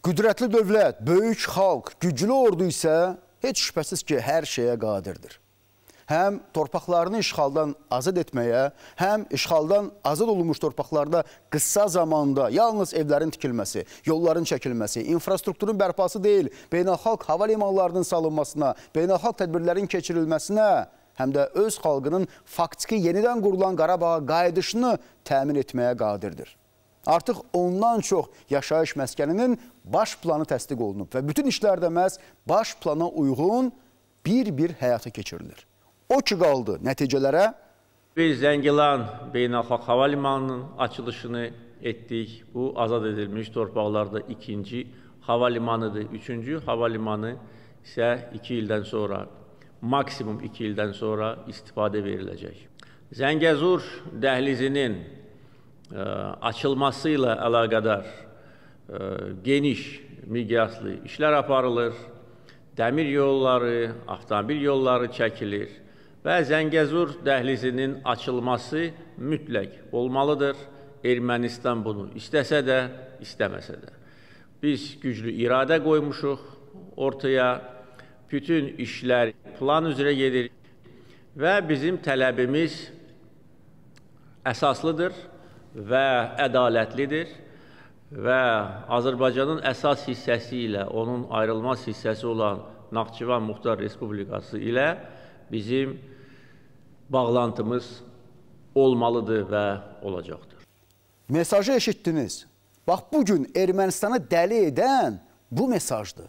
Qüdrətli dövlət, böyük xalq, güclü ordu isə heç şübhəsiz ki, hər şeyə qadirdir. Həm torpaqlarını işğaldan azad etməyə, həm işğaldan azad olunmuş torpaqlarda qısa zamanda yalnız evlərin tikilməsi, yolların çəkilməsi, infrastrukturun bərpası deyil, beynəlxalq hava limanlarının salınmasına, beynəlxalq tədbirlərin keçirilməsinə, həm də öz xalqının faktiki yenidən qurulan Qarabağa qayıdışını təmin etməyə qadirdir artıq ondan çox yaşayış məskəninin baş planı təsdiq olunub və bütün işlər də məhz baş plana uyğun bir-bir həyata keçirilir. O ki qaldı nəticələrə Biz Zəngilan Beynəlxalq Hava Limanının açılışını etdik. Bu, azad edilmiş torpaqlarda ikinci hava limanıdır. Üçüncü hava limanı isə iki ildən sonra, maksimum iki ildən sonra istifadə veriləcək. Zəngəzur dəhlizinin açılması ilə əlaqədar e, geniş miqyaslı işlər aparılır. Dəmir yolları, avtomobil yolları çəkilir və Zəngəzur dəhlizinin açılması mütləq olmalıdır. Ermənistan bunu istəsə də, istəməsə də. Biz güclü iradə qoymuşuq ortaya. Bütün işlər plan üzrə gedir və bizim tələbimiz əsaslıdır və ədalətlidir və Azərbaycanın əsas hissəsi ilə, onun ayrılmaz hissəsi olan Naxçıvan Muxtar Respublikası ilə bizim bağlantımız olmalıdır və olacaqdır. Mesajı eşitdiniz. Bax, bugün Ermənistanı dəli edən bu mesajdır.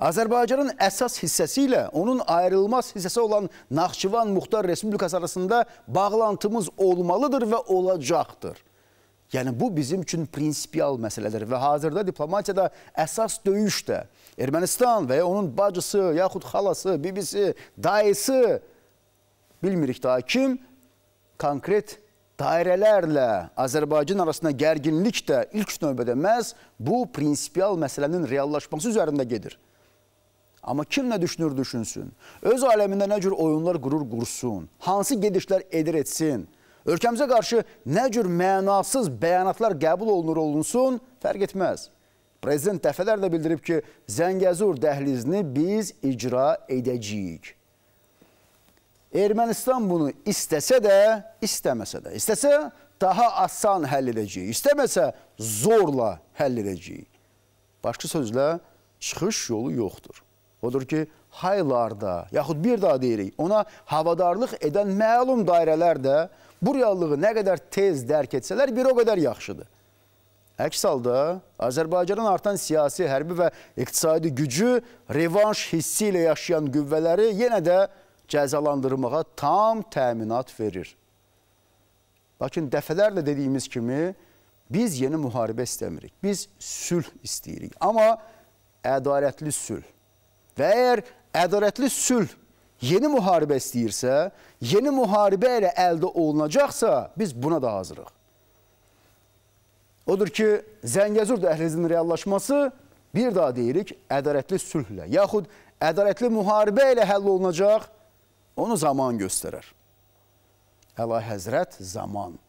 Azərbaycanın əsas hissəsi ilə onun ayrılmaz hissəsi olan Naxçıvan Muxtar Respublikası arasında bağlantımız olmalıdır və olacaqdır. Yəni bu bizim üçün prinsipial məsələdir və hazırda diplomatiyada əsas döyüş də Ermənistan və ya onun bacısı, yaxud xalası, bibisi, dayısı bilmirik daha kim konkret dairələrlə Azərbaycan arasında gərginlik də ilk növbədə məhz bu prinsipial məsələnin reallaşması üzərində gedir. Amma kim nə düşünür, düşünsün. Öz aləmində nə cür oyunlar qurur, qursun. Hansı gedişlər edir, etsin. Ölkəmizə qarşı nə cür mənasız bəyanatlar qəbul olunur olunsun, fərq etməz. Prezident dəfələrlə bildirib ki, Zəngəzur dəhlizini biz icra edəcəyik. Ermənistan bunu istəsə də, istəməsə də, istəsə daha asan həll edəcəyik, istəməsə zorla həll edəcəyik. Başqa sözlə, çıxış yolu yoxdur. Odur ki, haylarda, yaxud bir daha deyirik, ona havadarlıq edən məlum dairələr də bu reallığı nə qədər tez dərk etsələr, bir o qədər yaxşıdır. Əks halda Azərbaycanın artan siyasi, hərbi və iqtisadi gücü revanş hissi ilə yaşayan qüvvələri yenə də cəzalandırmağa tam təminat verir. Lakin dəfələrlə dediyimiz kimi, biz yeni müharibə istəmirik. Biz sülh istəyirik. Amma ədalətli sülh. Və əgər ədalətli sülh yeni müharibə istəyirsə, yeni müharibə ilə əldə olunacaqsa, biz buna da hazırıq. Odur ki, Zəngəzur dəhlizinin reallaşması bir daha deyirik, ədalətli sülhlə, yaxud ədalətli müharibə ilə həll olunacaq, onu zaman göstərər. Əla həzrət zaman.